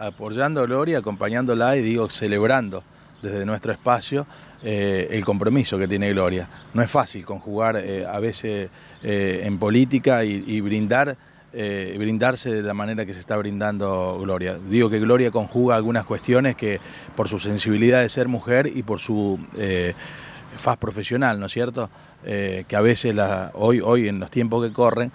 apoyando a Gloria, acompañándola y digo, celebrando desde nuestro espacio eh, el compromiso que tiene Gloria. No es fácil conjugar eh, a veces eh, en política y, brindar, brindarse de la manera que se está brindando Gloria. Digo que Gloria conjuga algunas cuestiones que por su sensibilidad de ser mujer y por su faz profesional, ¿no es cierto? que a veces hoy, hoy en los tiempos que corren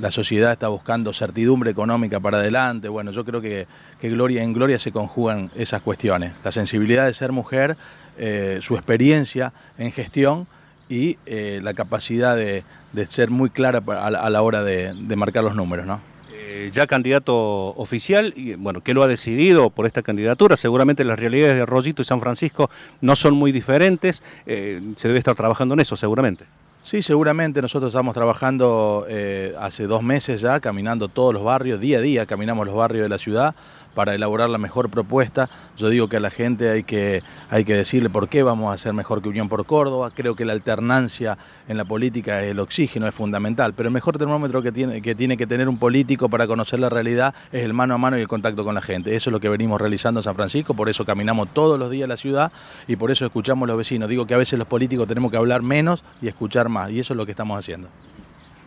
la sociedad está buscando certidumbre económica para adelante. Bueno, yo creo que, gloria en gloria se conjugan esas cuestiones. La sensibilidad de ser mujer, eh, su experiencia en gestión y eh, la capacidad de, ser muy clara a la, hora de, marcar los números, ¿no? Eh, ya candidato oficial, y, bueno, ¿qué lo ha decidido por esta candidatura? Seguramente las realidades de Rollito y San Francisco no son muy diferentes, se debe estar trabajando en eso seguramente. Sí, seguramente nosotros estamos trabajando eh, hace dos meses ya, caminando todos los barrios, día a día caminamos los barrios de la ciudad para elaborar la mejor propuesta. Yo digo que a la gente hay que, hay que decirle por qué vamos a hacer mejor que Unión por Córdoba. Creo que la alternancia en la política, el oxígeno es fundamental, pero el mejor termómetro que tiene que, tiene que tener un político para conocer la realidad es el mano a mano y el contacto con la gente. Eso es lo que venimos realizando en San Francisco, por eso caminamos todos los días la ciudad y por eso escuchamos a los vecinos. Digo que a veces los políticos tenemos que hablar menos y escuchar más y eso es lo que estamos haciendo.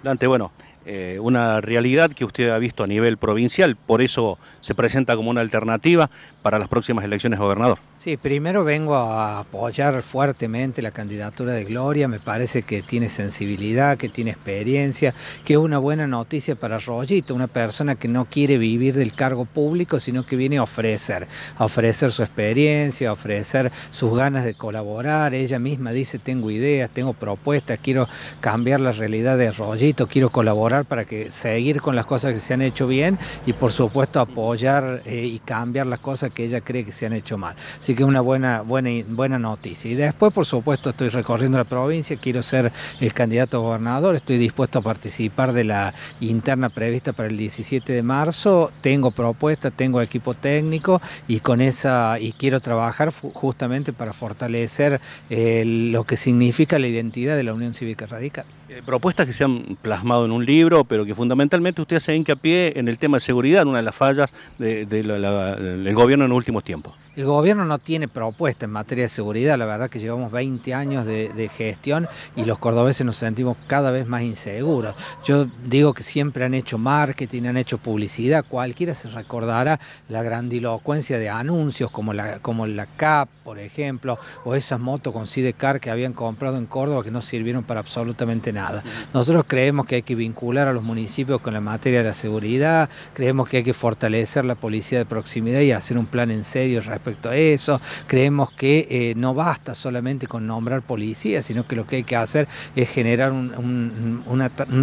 Dante, bueno, eh, una realidad que usted ha visto a nivel provincial, por eso se presenta como una alternativa para las próximas elecciones gobernador. Sí, primero vengo a apoyar fuertemente la candidatura de Gloria, me parece que tiene sensibilidad, que tiene experiencia, que es una buena noticia para Rollito, una persona que no quiere vivir del cargo público, sino que viene a ofrecer, a ofrecer su experiencia, a ofrecer sus ganas de colaborar, ella misma dice tengo ideas, tengo propuestas, quiero cambiar la realidad de Rollito, quiero colaborar para que seguir con las cosas que se han hecho bien y por supuesto apoyar eh, y cambiar las cosas que ella cree que se han hecho mal Así que una buena, buena, buena noticia. Y después, por supuesto, estoy recorriendo la provincia, quiero ser el candidato a gobernador, estoy dispuesto a participar de la interna prevista para el 17 de marzo, tengo propuesta, tengo equipo técnico y con esa y quiero trabajar justamente para fortalecer eh, lo que significa la identidad de la Unión Cívica Radical. Eh, propuestas que se han plasmado en un libro, pero que fundamentalmente usted hace hincapié en el tema de seguridad, una de las fallas del gobierno en los últimos tiempos. El gobierno no tiene propuesta en materia de seguridad, la verdad que llevamos 20 años de, gestión y los cordobeses nos sentimos cada vez más inseguros. Yo digo que siempre han hecho marketing, han hecho publicidad, cualquiera se recordará la grandilocuencia de anuncios como la, como la CAP, por ejemplo, o esas motos con Sidecar que habían comprado en Córdoba que no sirvieron para absolutamente nada. Nosotros creemos que hay que vincular a los municipios con la materia de la seguridad, creemos que hay que fortalecer la policía de proximidad y hacer un plan en serio respecto a eso, creemos que eh, no basta solamente con nombrar policías, sino que lo que hay que hacer es generar un,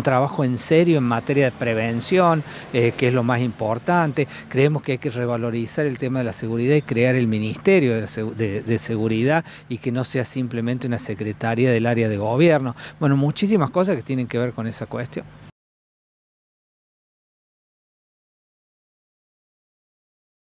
trabajo en serio en materia de prevención, eh, que es lo más importante, creemos que hay que revalorizar el tema de la seguridad y crear el Ministerio de, de Seguridad y que no sea simplemente una secretaría del área de gobierno. Bueno, muchísimas cosas que tienen que ver con esa cuestión.